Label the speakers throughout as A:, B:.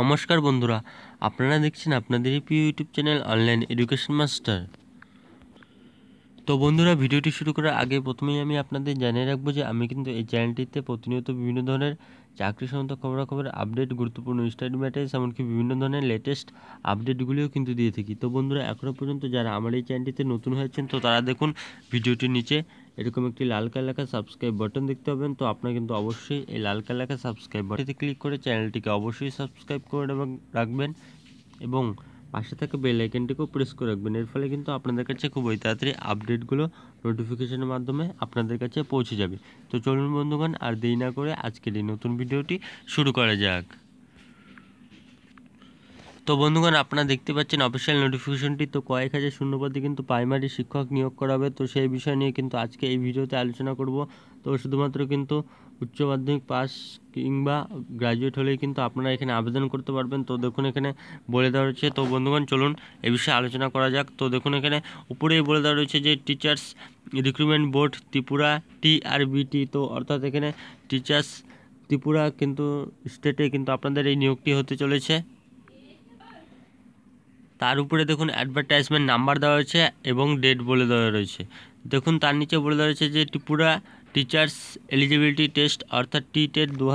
A: নমস্কার বন্ধুরা আপনারা দেখছেন আপনাদের প্রিয় YouTube channel online education master তো বন্ধুরা ভিডিওটি শুরু করার আগে প্রথমেই আমি আপনাদের জানিয়ে রাখবো যে আমি কিন্তু এই চ্যানেলটিতে প্রতিনিয়ত বিভিন্ন ধরনের চাকরি সংক্রান্ত খবরাখবর আপডেট গুরুত্বপূর্ণ স্টাডি ম্যাটার্স এমনকি বিভিন্ন ধরনের লেটেস্ট আপডেটগুলিও কিন্তু দিয়ে থাকি তো বন্ধুরা এখনও পর্যন্ত যারা আমার এই চ্যানেলটিতে নতুন হয়েছেন তো তারা দেখুন ভিডিওটির নিচে এরকম একটি লাল লেখা সাবস্ক্রাইব বাটন দেখতে পাবেন তো আপনার কিন্তু অবশ্যই এই লাল লেখা সাবস্ক্রাইব বাটনে ক্লিক করে চ্যানেলটিকে অবশ্যই সাবস্ক্রাইব করে রাখবেন এবং পাশে থাকা বেল আইকনটিকেও প্রেস করে রাখবেন এর ফলে কিন্তু আপনাদের কাছে খুবই তাড়াতাড়ি আপডেটগুলো নোটিফিকেশনের মাধ্যমে আপনাদের কাছে পৌঁছে যাবে তো চলুন বন্ধুগণ আর দেরি না করে আজকের এই নতুন ভিডিওটি শুরু করা যাক তো বন্ধুগণ আপনারা দেখতে পাচ্ছেন অফিসিয়াল নোটিফিকেশনটি তো কয়েক হাজার শূন্যপদে কিন্তু প্রাইমারি শিক্ষক নিয়োগ করা হবে তো সেই বিষয় নিয়ে কিন্তু আজকে এই ভিডিওতে আলোচনা করব তো শুধুমাত্র কিন্তু উচ্চ মাধ্যমিক পাস কিংবা গ্র্যাজুয়েট হলেই কিন্তু আপনারা এখানে আবেদন করতে পারবেন তো দেখুন এখানে বলে দেওয়া রয়েছে তো বন্ধুগণ চলুন এ বিষয়ে আলোচনা করা যাক তো দেখুন এখানে উপরেই বলে দেওয়া রয়েছে যে teachers recruitment board Tripura TRBT তো অর্থাৎ এখানে টিচার্স ত্রিপুরা কিন্তু স্টেটে কিন্তু আপনাদের এই নিয়োগটি হতে চলেছে তার উপরে দেখুন অ্যাডভার্টাইজমেন্ট নাম্বার দেওয়া রয়েছে এবং ডেট বলে দেওয়া রয়েছে দেখুন তার নিচে বলে দেওয়া রয়েছে যে ত্রিপুরা টিচার্স এলিজিবিলিটি টেস্ট অর্থাৎ টি টেট দু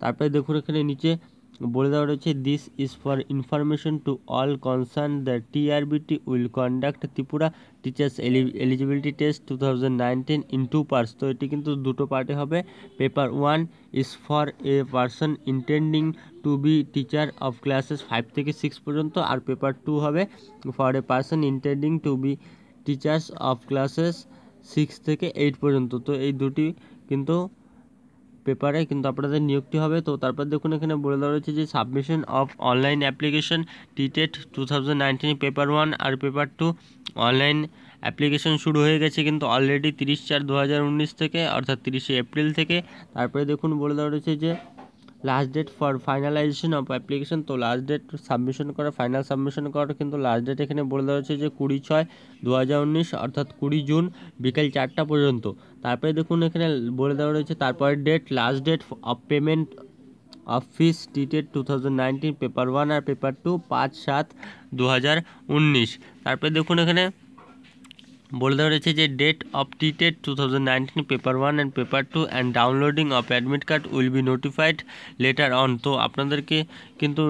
A: তারপরে দেখুন এখানে নিচে বলে দেওয়া রয়েছে this is for information to all concern the TRBT will conduct Tripura teachers eligibility test two thousand nineteen in two parts তো এটি কিন্তু দুটো পার্টে হবে paper one is for a person intending to be teacher of classes five থেকে six পর্যন্ত আর paper two হবে for a person intending to be teachers of classes six থেকে এইট পর্যন্ত তো এই দুটি কিন্তু পেপারে কিন্তু আপনাদের নিয়োগটি হবে তো তারপর দেখুন এখানে বলে দেওয়া রয়েছে যে submission of online application TTET two thousand nineteen paper one আর পেপার টু অনলাইন অ্যাপ্লিকেশন শুরু হয়ে গেছে কিন্তু অলরেডি তিরিশ চার দু থেকে অর্থাৎ তিরিশে এপ্রিল থেকে তারপরে দেখুন বলে দেওয়া রয়েছে যে last date for finalization of application তো লাস্ট ডেট সাবমিশন করা ফাইনাল সাবমিশন করার কিন্তু লাস্ট ডেট এখানে বলে দেওয়া হয়েছে যে কুড়ি ছয় দু অর্থাৎ কুড়ি জুন বিকেল চারটা পর্যন্ত তারপরে দেখুন এখানে বলে দেওয়া রয়েছে তারপরে date last date of payment of fees TTET two thousand nineteen paper one আর পেপার টু পাঁচ সাত দু তারপরে দেখুন এখানে বলে দেওয়া রয়েছে যে date of TTET two thousand nineteen paper one and paper two and downloading of admit card will be notified later on তো আপনাদেরকে কিন্তু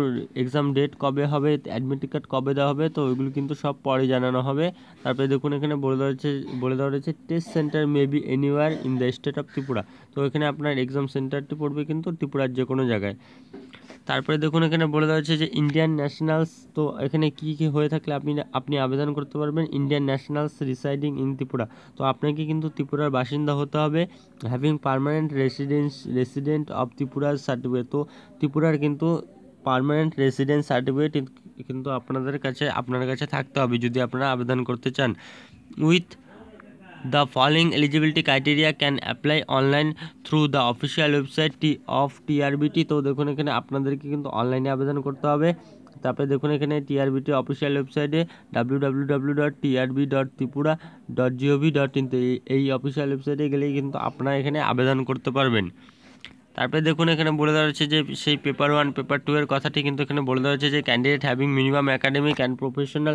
A: এক্সাম ডেট কবে হবে অ্যাডমিট কার্ড কবে দেওয়া হবে তো ওইগুলো কিন্তু সব পরে জানানো হবে তারপরে দেখুন এখানে বলে দেওয়া রয়েছে বলে দেওয়া রয়েছে test centre may be anywhere in the state of Tripura তো এখানে আপনার এক্সাম সেন্টারটি পড়বে কিন্তু ত্রিপুরার যে কোনো জায়গায় তারপরে দেখুন এখানে বলে দেওয়া হচ্ছে যে ইন্ডিয়ান ন্যাশনালস তো এখানে কি কি হয়ে থাকলে আপনি আপনি আবেদন করতে পারবেন Indian nationals residing in Tripura তো আপনাকে কিন্তু ত্রিপুরার বাসিন্দা হতে হবে having permanent residence resident of ত্রিপুরার সার্টিফিকেট তো ত্রিপুরার কিন্তু পারমানেন্ট রেসিডেন্স সার্টিফিকেট কিন্তু আপনাদের কাছে আপনার কাছে থাকতে হবে যদি আপনারা আবেদন করতে চান with The following eligibility criteria can apply online through the official website of TRBT তো দেখুন এখানে আপনাদেরকে কিন্তু অনলাইনে আবেদন করতে হবে তারপরে দেখুন এখানে টিআরবিটি অফিসিয়াল ওয়েবসাইটে W W W dot TRB dot Tripura dot GOV dot in এই অফিসিয়াল ওয়েবসাইটে গেলেই কিন্তু আপনারা এখানে আবেদন করতে পারবেন তারপরে দেখুন এখানে বলে দেওয়া হচ্ছে যে সেই পেপার ওয়ান পেপার টু এর কথাটি কিন্তু এখানে বলে দেওয়া হচ্ছে যে candidate having minimum academic and professional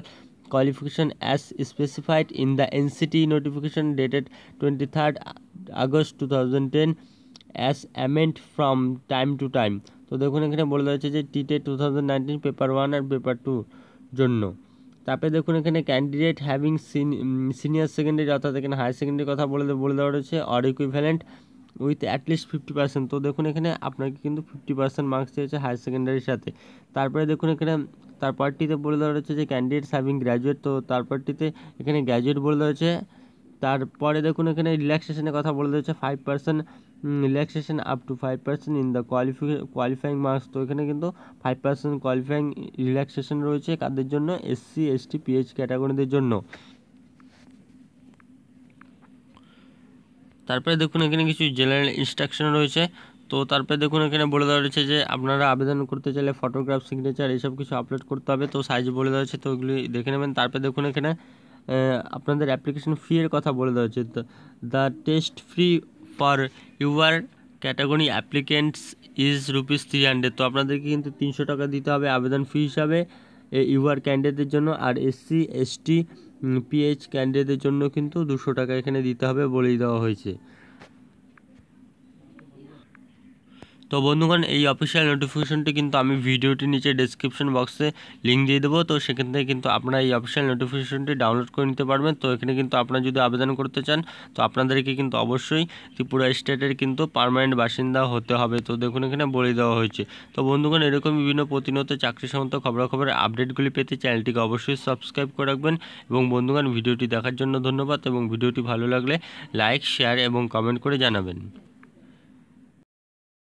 A: qualification as specified in the NCT notification dated 23rd August 2010 as amended from time to time তো দেখুন এখানে বলে দেওয়া হয়েছে যে TTET two thousand nineteen paper one আর পেপার টু জন্য তারপরে দেখুন এখানে ক্যান্ডিডেট হ্যাভিং সিনিয়র সেকেন্ডারি অর্থাৎ এখানে হায়ার সেকেন্ডারি কথা বলে বলে দেওয়া রয়েছে or equivalent with at least fifty percent তো দেখুন এখানে আপনাকে কিন্তু ফিফটি পার্সেন্ট মার্কস চেয়েছে হায়ার সেকেন্ডারির সাথে তারপরে দেখুন এখানে তার পার্টিতে বলে দেওয়া রয়েছে যে ক্যান্ডিডেট সার্ভিং গ্র্যাজুয়েট তো তার পার্টিতে এখানে গ্র্যাজুয়েট বলে দেওয়া হয়েছে তারপরে দেখুন এখানে রিল্যাক্সেশনের কথা বলে দেওয়া হচ্ছে five percent relaxation up to five percent in the qualify qualifying marks তো এখানে কিন্তু ফাইভ পার্সেন্ট কোয়ালিফাইং রিল্যাক্সেশন রয়েছে কাদের জন্য এসসি এসটি পিএইচ ক্যাটাগরিদের জন্য তারপরে দেখুন এখানে কিছু জেনারেল ইনস্ট্রাকশন রয়েছে তো তারপরে দেখুন এখানে বলে দেওয়া রয়েছে যে আপনারা আবেদন করতে চাইলে ফটোগ্রাফ সিগনেচার এইসব কিছু আপলোড করতে হবে তো সাইজ বলে দেওয়া হয়েছে তো ওইগুলি দেখে নেবেন তারপরে দেখুন এখানে আপনাদের অ্যাপ্লিকেশন ফি এর কথা বলে দেওয়া হয়েছে the test free for UR category applicants is rupees three hundred তো আপনাদেরকে কিন্তু তিনশো টাকা দিতে হবে আবেদন ফি হিসাবে ইউআর ক্যান্ডিডেটদের জন্য আর এসসি এসটি পিএইচ ক্যান্ডিডেটদের জন্য কিন্তু দুশো টাকা এখানে দিতে হবে বলেই দেওয়া হয়েছে তো বন্ধুগণ এই অফিসিয়াল নোটিফিকেশনটি কিন্তু আমি ভিডিওটি নিচে ডিসক্রিপশন বক্সে লিঙ্ক দিয়ে দেবো তো সেখান থেকে কিন্তু আপনারা এই অফিসিয়াল নোটিফিকেশনটি ডাউনলোড করে নিতে পারবেন তো এখানে কিন্তু আপনারা যদি আবেদন করতে চান তো আপনাদেরকে কিন্তু অবশ্যই ত্রিপুরা স্টেটের কিন্তু পারমানেন্ট বাসিন্দা হতে হবে তো দেখুন এখানে বলে দেওয়া হয়েছে তো বন্ধুগণ এরকম বিভিন্ন প্রতিনিয়ত চাকরি সংক্রান্ত খবরাখবরের আপডেটগুলি পেতে চ্যানেলটিকে অবশ্যই সাবস্ক্রাইব করে রাখবেন এবং বন্ধুগণ ভিডিওটি দেখার জন্য ধন্যবাদ এবং ভিডিওটি ভালো লাগলে লাইক শেয়ার এবং কমেন্ট করে জানাবেন